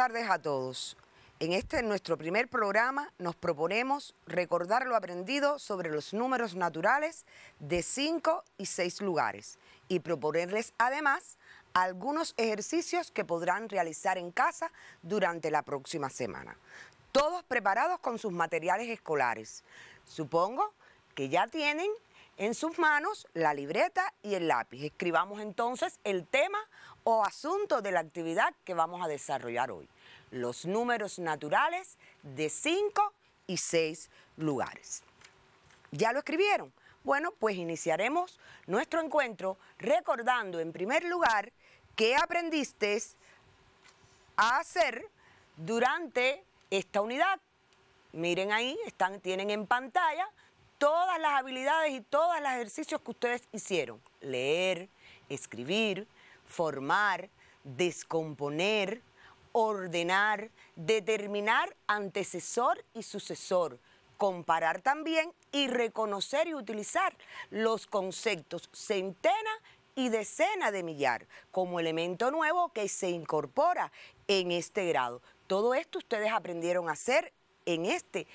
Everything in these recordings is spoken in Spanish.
tardes a todos. En este nuestro primer programa nos proponemos recordar lo aprendido sobre los números naturales de 5 y 6 lugares y proponerles además algunos ejercicios que podrán realizar en casa durante la próxima semana. Todos preparados con sus materiales escolares. Supongo que ya tienen en sus manos la libreta y el lápiz. Escribamos entonces el tema o asunto de la actividad que vamos a desarrollar hoy. Los números naturales de 5 y 6 lugares. ¿Ya lo escribieron? Bueno, pues iniciaremos nuestro encuentro recordando en primer lugar qué aprendiste a hacer durante esta unidad. Miren ahí, están, tienen en pantalla todas las habilidades y todos los ejercicios que ustedes hicieron. Leer, escribir, formar, descomponer, ordenar, determinar antecesor y sucesor, comparar también y reconocer y utilizar los conceptos centena y decena de millar como elemento nuevo que se incorpora en este grado. Todo esto ustedes aprendieron a hacer en este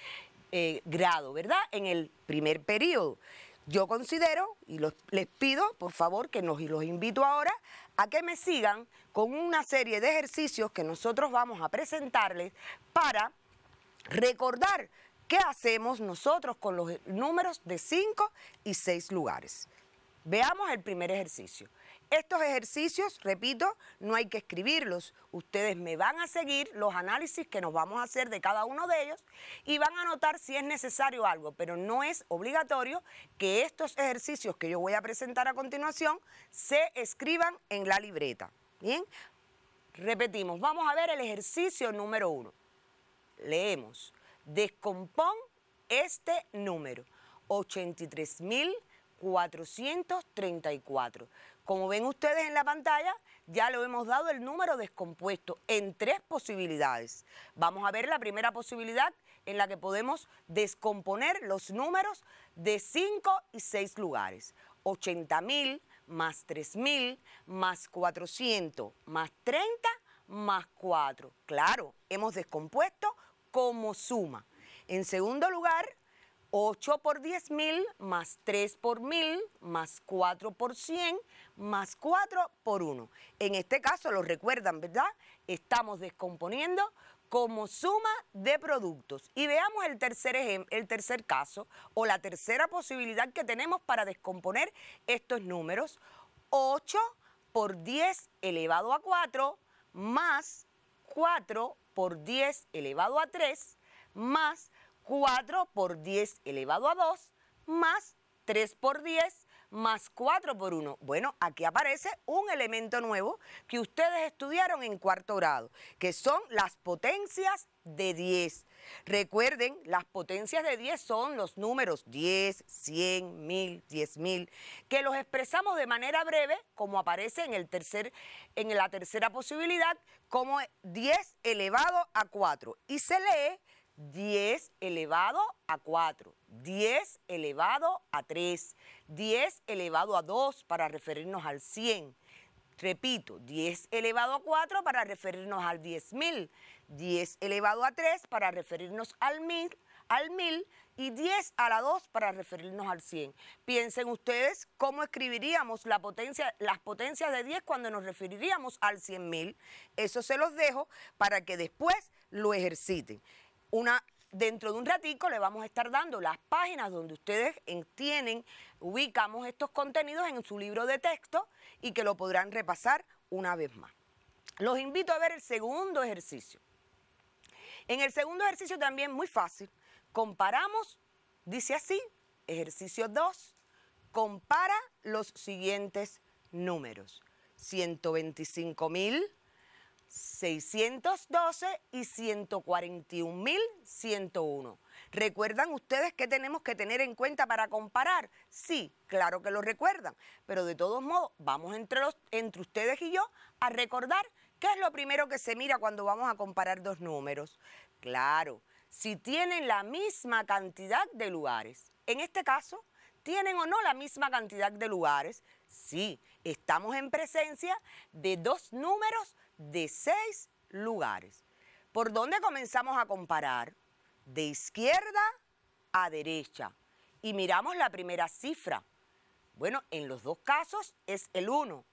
eh, grado, ¿verdad? En el primer periodo. Yo considero, y les pido, por favor, que nos y los invito ahora a que me sigan con una serie de ejercicios que nosotros vamos a presentarles para recordar qué hacemos nosotros con los números de 5 y 6 lugares. Veamos el primer ejercicio. Estos ejercicios, repito, no hay que escribirlos. Ustedes me van a seguir los análisis que nos vamos a hacer de cada uno de ellos y van a notar si es necesario algo, pero no es obligatorio que estos ejercicios que yo voy a presentar a continuación se escriban en la libreta. Bien, repetimos, vamos a ver el ejercicio número uno. Leemos, descompón este número, 83.434. Como ven ustedes en la pantalla, ya lo hemos dado el número descompuesto en tres posibilidades. Vamos a ver la primera posibilidad en la que podemos descomponer los números de cinco y seis lugares. 80.000 más 3.000 más 400 más 30 más 4. Claro, hemos descompuesto como suma. En segundo lugar, 8 por 10.000 más 3 por 1.000 más 4 por 100, más 4 por 1. En este caso, lo recuerdan, ¿verdad? Estamos descomponiendo como suma de productos. Y veamos el tercer, el tercer caso o la tercera posibilidad que tenemos para descomponer estos números. 8 por 10 elevado a 4 más 4 por 10 elevado a 3 más 4 por 10 elevado a 2 más 3 por 10 más 4 por 1. Bueno, aquí aparece un elemento nuevo que ustedes estudiaron en cuarto grado, que son las potencias de 10. Recuerden, las potencias de 10 son los números 10, 100, 1000, 10000, que los expresamos de manera breve, como aparece en, el tercer, en la tercera posibilidad, como 10 elevado a 4. Y se lee 10 elevado a 4, 10 elevado a 3, 10 elevado a 2 para referirnos al 100. Repito, 10 elevado a 4 para referirnos al 10.000, 10 elevado a 3 para referirnos al 1000, al y 10 a la 2 para referirnos al 100. Piensen ustedes cómo escribiríamos la potencia, las potencias de 10 cuando nos referiríamos al 100.000. Eso se los dejo para que después lo ejerciten dentro de un ratico le vamos a estar dando las páginas donde ustedes tienen, ubicamos estos contenidos en su libro de texto y que lo podrán repasar una vez más. Los invito a ver el segundo ejercicio. En el segundo ejercicio también muy fácil, comparamos, dice así, ejercicio 2, compara los siguientes números. 125.000... 612 y 141.101. ¿Recuerdan ustedes qué tenemos que tener en cuenta para comparar? Sí, claro que lo recuerdan, pero de todos modos vamos entre, los, entre ustedes y yo a recordar qué es lo primero que se mira cuando vamos a comparar dos números. Claro, si tienen la misma cantidad de lugares. En este caso, ¿tienen o no la misma cantidad de lugares? Sí, estamos en presencia de dos números de seis lugares. ¿Por dónde comenzamos a comparar? De izquierda a derecha. Y miramos la primera cifra. Bueno, en los dos casos es el 1.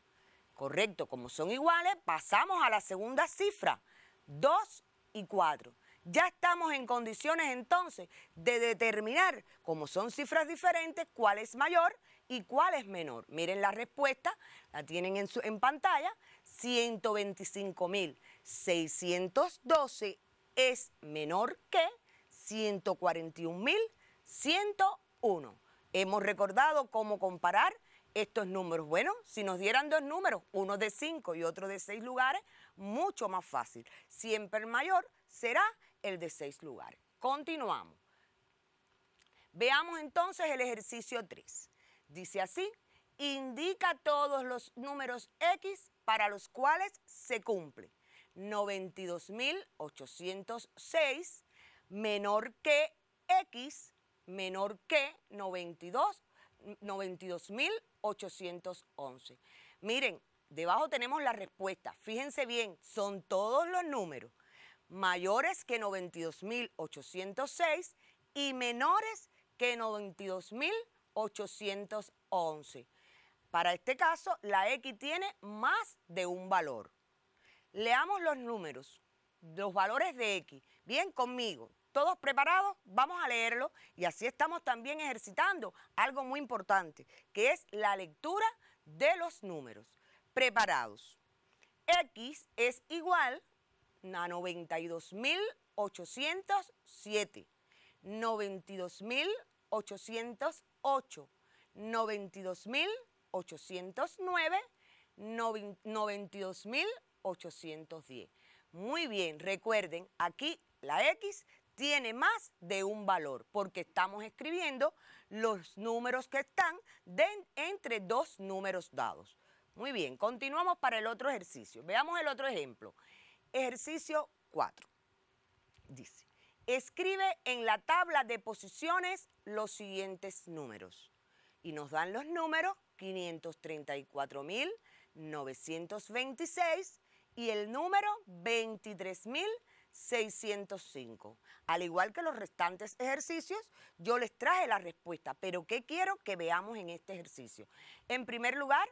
Correcto, como son iguales, pasamos a la segunda cifra, 2 y 4. Ya estamos en condiciones entonces de determinar, como son cifras diferentes, cuál es mayor y cuál es menor. Miren la respuesta, la tienen en, su, en pantalla. 125.612 es menor que 141.101. Hemos recordado cómo comparar estos números. Bueno, si nos dieran dos números, uno de cinco y otro de seis lugares, mucho más fácil. Siempre el mayor será el de seis lugares. Continuamos. Veamos entonces el ejercicio 3. Dice así, indica todos los números X para los cuales se cumple 92.806 menor que X menor que 92 92.811. Miren, debajo tenemos la respuesta. Fíjense bien, son todos los números mayores que 92.806 y menores que 92.811. Para este caso, la X tiene más de un valor. Leamos los números, los valores de X. Bien, conmigo. ¿Todos preparados? Vamos a leerlo y así estamos también ejercitando algo muy importante, que es la lectura de los números. Preparados. X es igual a 92.807, 92.808, 92.808. 809 92.810. Muy bien, recuerden, aquí la X tiene más de un valor porque estamos escribiendo los números que están entre dos números dados. Muy bien, continuamos para el otro ejercicio. Veamos el otro ejemplo. Ejercicio 4. Dice, escribe en la tabla de posiciones los siguientes números. Y nos dan los números 534.926 y el número 23.605. Al igual que los restantes ejercicios, yo les traje la respuesta, pero ¿qué quiero que veamos en este ejercicio? En primer lugar,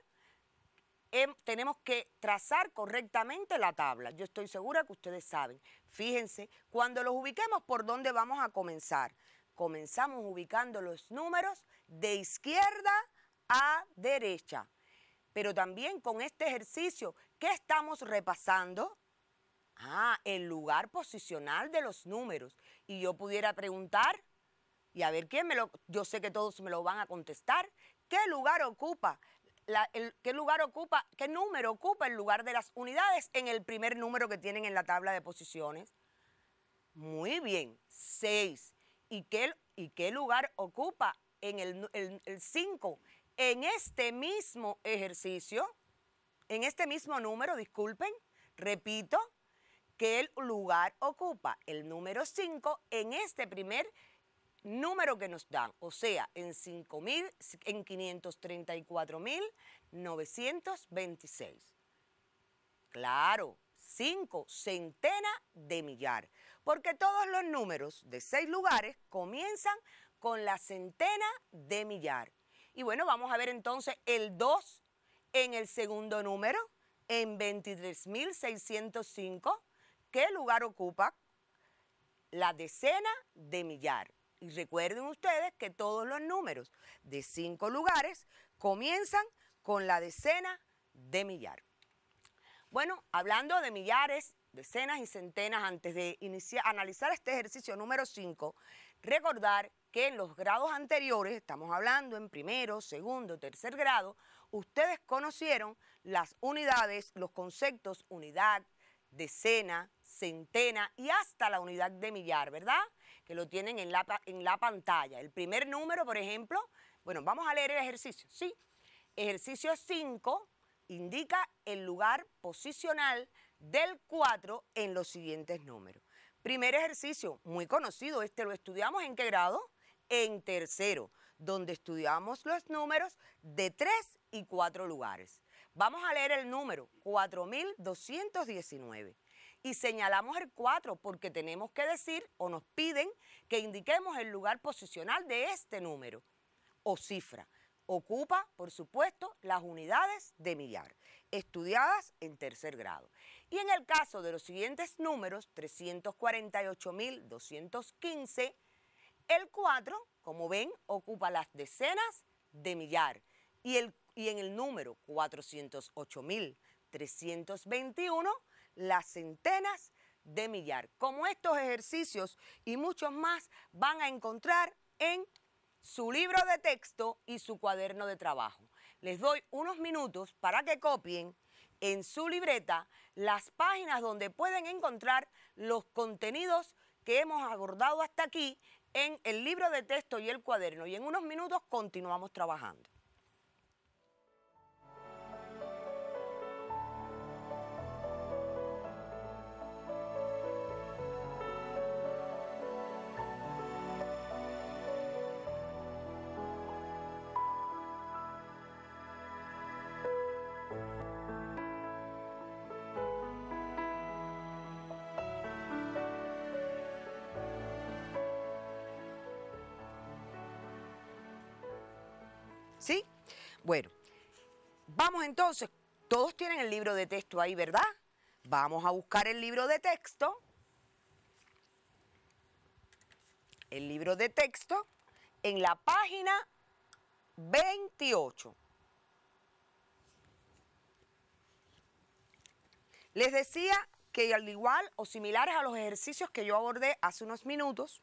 em, tenemos que trazar correctamente la tabla. Yo estoy segura que ustedes saben. Fíjense, cuando los ubiquemos, ¿por dónde vamos a comenzar? Comenzamos ubicando los números de izquierda a derecha. Pero también con este ejercicio, ¿qué estamos repasando? Ah, el lugar posicional de los números. Y yo pudiera preguntar, y a ver quién me lo, yo sé que todos me lo van a contestar, ¿qué lugar ocupa? el, ¿Qué lugar ocupa, qué número ocupa el lugar de las unidades en el primer número que tienen en la tabla de posiciones? Muy bien, 6. ¿Y qué, ¿Y qué lugar ocupa en el cinco...? En este mismo ejercicio, en este mismo número, disculpen, repito, que el lugar ocupa el número 5 en este primer número que nos dan, o sea, en 5.000, en 534.926. Claro, 5, centena de millar, porque todos los números de 6 lugares comienzan con la centena de millar. Y bueno, vamos a ver entonces el 2 en el segundo número, en 23.605. ¿Qué lugar ocupa? La decena de millar. Y recuerden ustedes que todos los números de cinco lugares comienzan con la decena de millar. Bueno, hablando de millares, decenas y centenas, antes de iniciar, analizar este ejercicio número 5, recordar que en los grados anteriores, estamos hablando en primero, segundo, tercer grado, ustedes conocieron las unidades, los conceptos unidad, decena, centena y hasta la unidad de millar, ¿verdad? Que lo tienen en la, en la pantalla. El primer número, por ejemplo, bueno, vamos a leer el ejercicio, ¿sí? Ejercicio 5 indica el lugar posicional del 4 en los siguientes números. Primer ejercicio, muy conocido, este lo estudiamos en qué grado? en tercero, donde estudiamos los números de tres y cuatro lugares. Vamos a leer el número 4219 y señalamos el 4 porque tenemos que decir o nos piden que indiquemos el lugar posicional de este número o cifra. Ocupa, por supuesto, las unidades de millar, estudiadas en tercer grado. Y en el caso de los siguientes números, 348.215, el 4, como ven, ocupa las decenas de millar y, el, y en el número 408.321 las centenas de millar. Como estos ejercicios y muchos más van a encontrar en su libro de texto y su cuaderno de trabajo. Les doy unos minutos para que copien en su libreta las páginas donde pueden encontrar los contenidos que hemos abordado hasta aquí en el libro de texto y el cuaderno. Y en unos minutos continuamos trabajando. Bueno, vamos entonces, todos tienen el libro de texto ahí, ¿verdad? Vamos a buscar el libro de texto. El libro de texto en la página 28. Les decía que al igual o similares a los ejercicios que yo abordé hace unos minutos,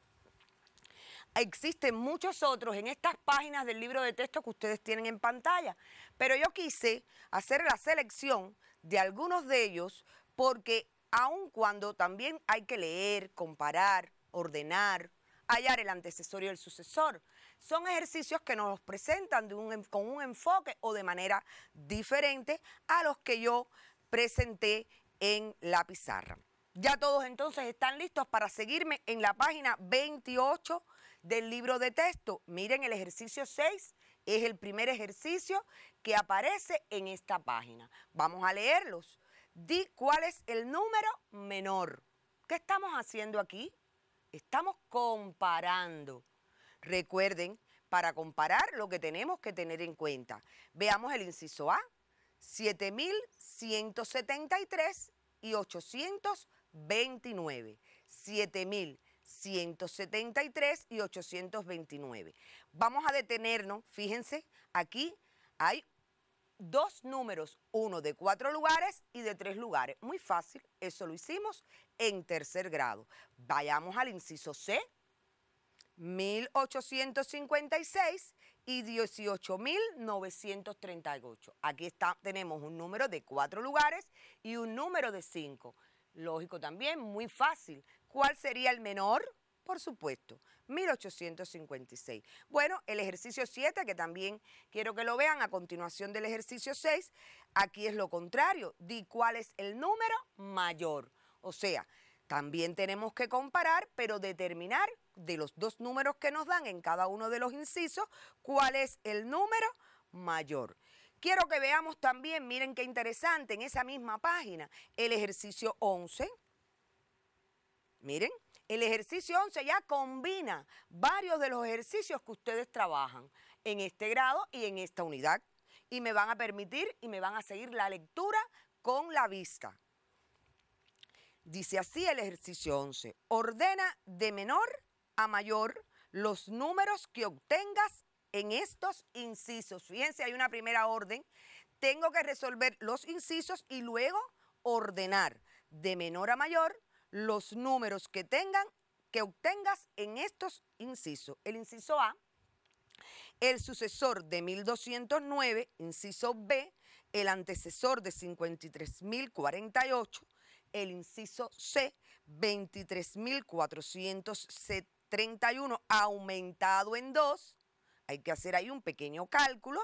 existen muchos otros en estas páginas del libro de texto que ustedes tienen en pantalla. Pero yo quise hacer la selección de algunos de ellos porque aun cuando también hay que leer, comparar, ordenar, hallar el antecesor y el sucesor, son ejercicios que nos presentan con un enfoque o de manera diferente a los que yo presenté en la pizarra. Ya todos entonces están listos para seguirme en la página 28 del libro de texto. Miren, el ejercicio 6 es el primer ejercicio que aparece en esta página. Vamos a leerlos. Di cuál es el número menor. ¿Qué estamos haciendo aquí? Estamos comparando. Recuerden, para comparar lo que tenemos que tener en cuenta. Veamos el inciso A, 7173 y 829. 7173 173 y 829. Vamos a detenernos, fíjense, aquí hay dos números, uno de cuatro lugares y de tres lugares. Muy fácil, eso lo hicimos en tercer grado. Vayamos al inciso C, 1856 y 18.938. Aquí está, tenemos un número de cuatro lugares y un número de cinco. Lógico también, muy fácil. ¿Cuál sería el menor? Por supuesto, 1856. Bueno, el ejercicio 7, que también quiero que lo vean a continuación del ejercicio 6, aquí es lo contrario, di cuál es el número mayor. O sea, también tenemos que comparar, pero determinar de los dos números que nos dan en cada uno de los incisos, cuál es el número mayor. Quiero que veamos también, miren qué interesante, en esa misma página, el ejercicio 11. Miren, el ejercicio 11 ya combina varios de los ejercicios que ustedes trabajan en este grado y en esta unidad. Y me van a permitir y me van a seguir la lectura con la vista. Dice así el ejercicio 11. Ordena de menor a mayor los números que obtengas en estos incisos. Fíjense, hay una primera orden. Tengo que resolver los incisos y luego ordenar de menor a mayor los números que tengan, que obtengas en estos incisos. El inciso A, el sucesor de 1209, inciso B, el antecesor de 53.048, el inciso C, 23.431, aumentado en 2, hay que hacer ahí un pequeño cálculo,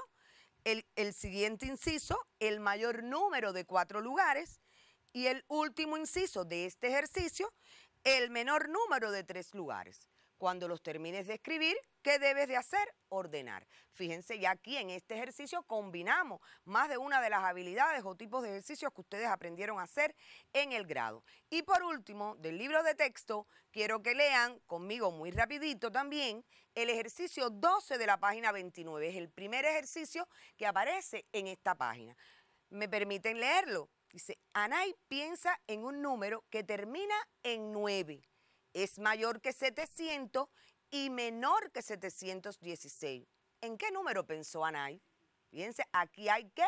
el, el, siguiente inciso, el mayor número de cuatro lugares, y el último inciso de este ejercicio, el menor número de tres lugares. Cuando los termines de escribir, ¿qué debes de hacer? Ordenar. Fíjense ya aquí en este ejercicio combinamos más de una de las habilidades o tipos de ejercicios que ustedes aprendieron a hacer en el grado. Y por último, del libro de texto, quiero que lean conmigo muy rapidito también el ejercicio 12 de la página 29. Es el primer ejercicio que aparece en esta página me permiten leerlo. Dice, Anay piensa en un número que termina en 9. Es mayor que 700 y menor que 716. ¿En qué número pensó Anay? Fíjense, aquí hay que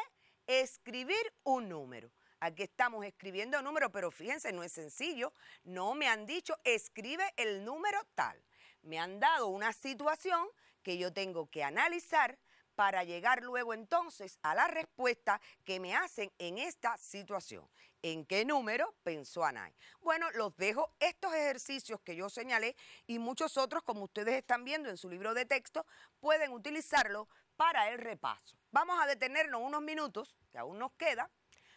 escribir un número. Aquí estamos escribiendo un número, pero fíjense, no es sencillo. No me han dicho, escribe el número tal. Me han dado una situación que yo tengo que analizar, para llegar luego entonces a la respuesta que me hacen en esta situación. ¿En qué número pensó Anay? Bueno, los dejo estos ejercicios que yo señalé y muchos otros, como ustedes están viendo en su libro de texto, pueden utilizarlo para el repaso. Vamos a detenernos unos minutos, que aún nos queda,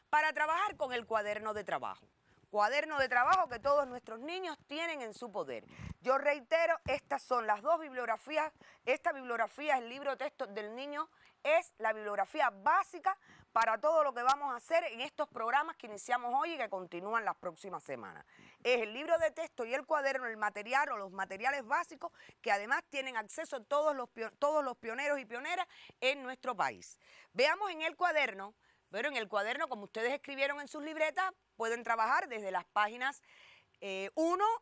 para trabajar con el cuaderno de trabajo cuaderno de trabajo que todos nuestros niños tienen en su poder. Yo reitero, estas son las dos bibliografías. Esta bibliografía, el libro de texto del niño, es la bibliografía básica para todo lo que vamos a hacer en estos programas que iniciamos hoy y que continúan las próximas semanas. Es el libro de texto y el cuaderno, el material o los materiales básicos que además tienen acceso todos los, todos los pioneros y pioneras en nuestro país. Veamos en el cuaderno pero en el cuaderno, como ustedes escribieron en sus libretas, pueden trabajar desde las páginas 1 eh,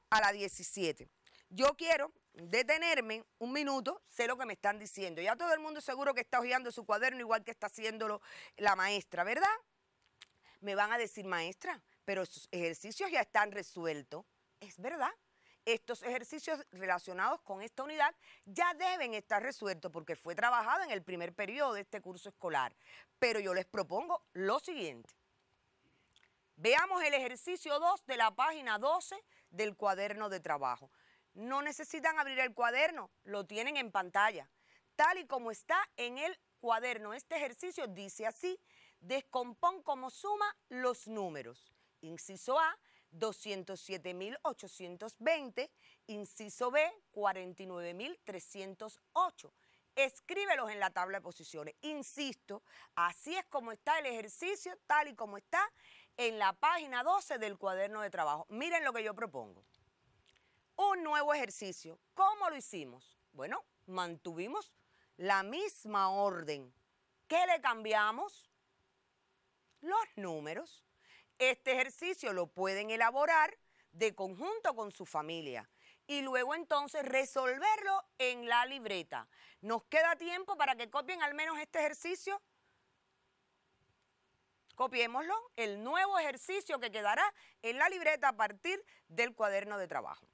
a la 17. Yo quiero detenerme un minuto, sé lo que me están diciendo. Ya todo el mundo seguro que está hojeando su cuaderno igual que está haciéndolo la maestra, ¿verdad? Me van a decir, maestra, pero sus ejercicios ya están resueltos. Es verdad, estos ejercicios relacionados con esta unidad ya deben estar resueltos porque fue trabajado en el primer periodo de este curso escolar. Pero yo les propongo lo siguiente. Veamos el ejercicio 2 de la página 12 del cuaderno de trabajo. No necesitan abrir el cuaderno, lo tienen en pantalla. Tal y como está en el cuaderno, este ejercicio dice así, descompón como suma los números. Inciso A, 207.820, inciso B, 49.308. Escríbelos en la tabla de posiciones. Insisto, así es como está el ejercicio, tal y como está en la página 12 del cuaderno de trabajo. Miren lo que yo propongo. Un nuevo ejercicio. ¿Cómo lo hicimos? Bueno, mantuvimos la misma orden. ¿Qué le cambiamos? Los números. Este ejercicio lo pueden elaborar de conjunto con su familia y luego entonces resolverlo en la libreta. ¿Nos queda tiempo para que copien al menos este ejercicio? Copiémoslo, el nuevo ejercicio que quedará en la libreta a partir del cuaderno de trabajo.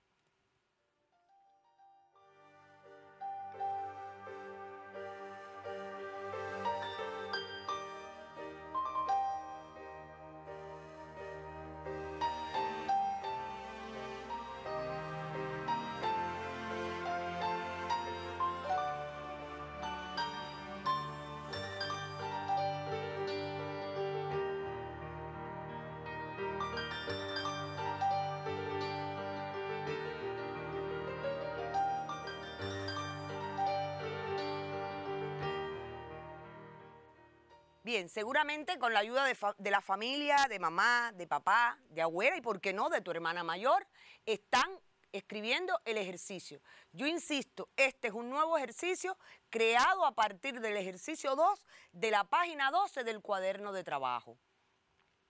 seguramente con la ayuda de, la familia, de mamá, de papá, de abuela y, ¿por qué no?, de tu hermana mayor, están escribiendo el ejercicio. Yo insisto, este es un nuevo ejercicio creado a partir del ejercicio 2 de la página 12 del cuaderno de trabajo.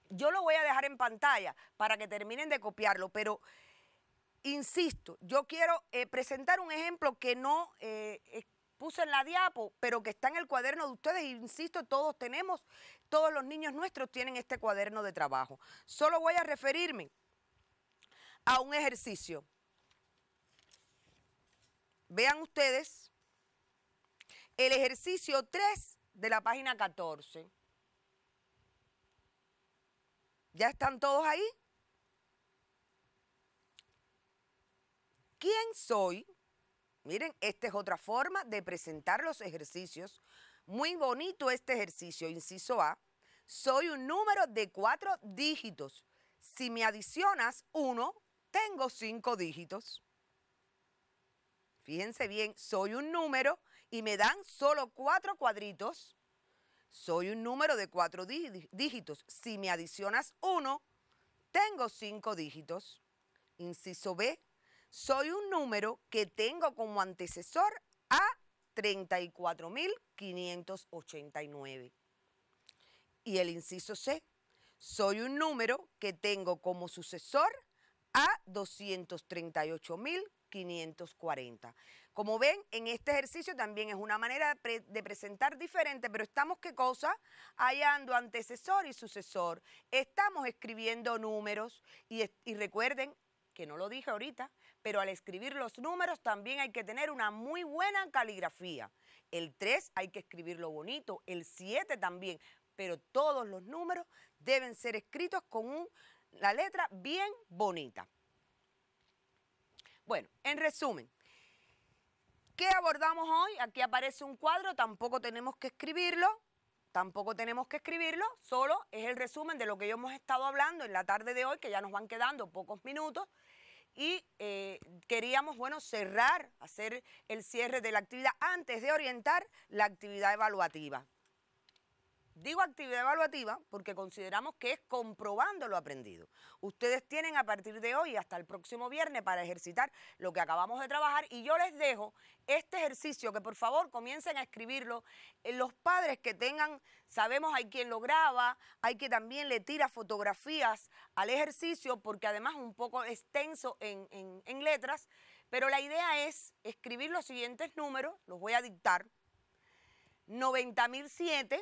Yo lo voy a dejar en pantalla para que terminen de copiarlo, pero insisto, yo quiero eh, presentar un ejemplo que no eh, puse en la diapo, pero que está en el cuaderno de ustedes. Insisto, todos tenemos, todos los niños nuestros tienen este cuaderno de trabajo. Solo voy a referirme a un ejercicio. Vean ustedes el ejercicio 3 de la página 14. ¿Ya están todos ahí? ¿Quién soy? Miren, esta es otra forma de presentar los ejercicios. Muy bonito este ejercicio, inciso A. Soy un número de cuatro dígitos. Si me adicionas uno, tengo cinco dígitos. Fíjense bien, soy un número y me dan solo cuatro cuadritos. Soy un número de cuatro dígitos. Si me adicionas uno, tengo cinco dígitos. Inciso B, soy un número que tengo como antecesor a 34.589. Y el inciso C, soy un número que tengo como sucesor a 238.540. Como ven, en este ejercicio también es una manera de, presentar diferente, pero estamos qué cosa? Hallando antecesor y sucesor. Estamos escribiendo números y, y recuerden que no lo dije ahorita, pero al escribir los números también hay que tener una muy buena caligrafía. El 3 hay que escribirlo bonito, el 7 también, pero todos los números deben ser escritos con la letra bien bonita. Bueno, en resumen, ¿qué abordamos hoy? Aquí aparece un cuadro, tampoco tenemos que escribirlo, tampoco tenemos que escribirlo, solo es el resumen de lo que yo hemos estado hablando en la tarde de hoy, que ya nos van quedando pocos minutos y eh, queríamos, bueno, cerrar, hacer el cierre de la actividad antes de orientar la actividad evaluativa. Digo actividad evaluativa porque consideramos que es comprobando lo aprendido. Ustedes tienen a partir de hoy hasta el próximo viernes para ejercitar lo que acabamos de trabajar y yo les dejo este ejercicio que por favor comiencen a escribirlo. Eh, los padres que tengan, sabemos hay quien lo graba, hay que también le tira fotografías al ejercicio porque además un poco extenso en, en letras, pero la idea es escribir los siguientes números, los voy a dictar. 90.007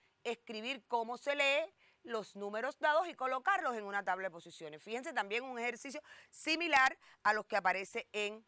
escribir cómo se lee los números dados y colocarlos en una tabla de posiciones. Fíjense también un ejercicio similar a los que aparece en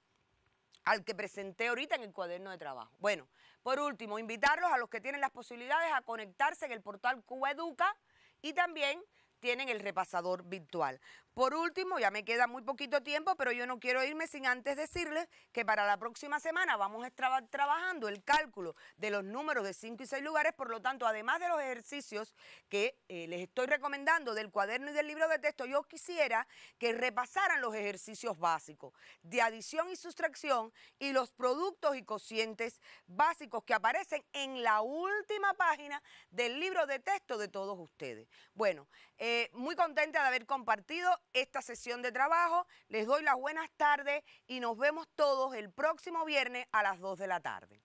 al que presenté ahorita en el cuaderno de trabajo. Bueno, por último, invitarlos a los que tienen las posibilidades a conectarse en el portal Cuba Educa y también tienen el repasador virtual. Por último, ya me queda muy poquito tiempo, pero yo no quiero irme sin antes decirles que para la próxima semana vamos a estar trabajando el cálculo de los números de 5 y 6 lugares, por lo tanto, además de los ejercicios que eh, les estoy recomendando del cuaderno y del libro de texto, yo quisiera que repasaran los ejercicios básicos de adición y sustracción y los productos y cocientes básicos que aparecen en la última página del libro de texto de todos ustedes. Bueno, eh, muy contenta de haber compartido esta sesión de trabajo. Les doy las buenas tardes y nos vemos todos el próximo viernes a las 2 de la tarde.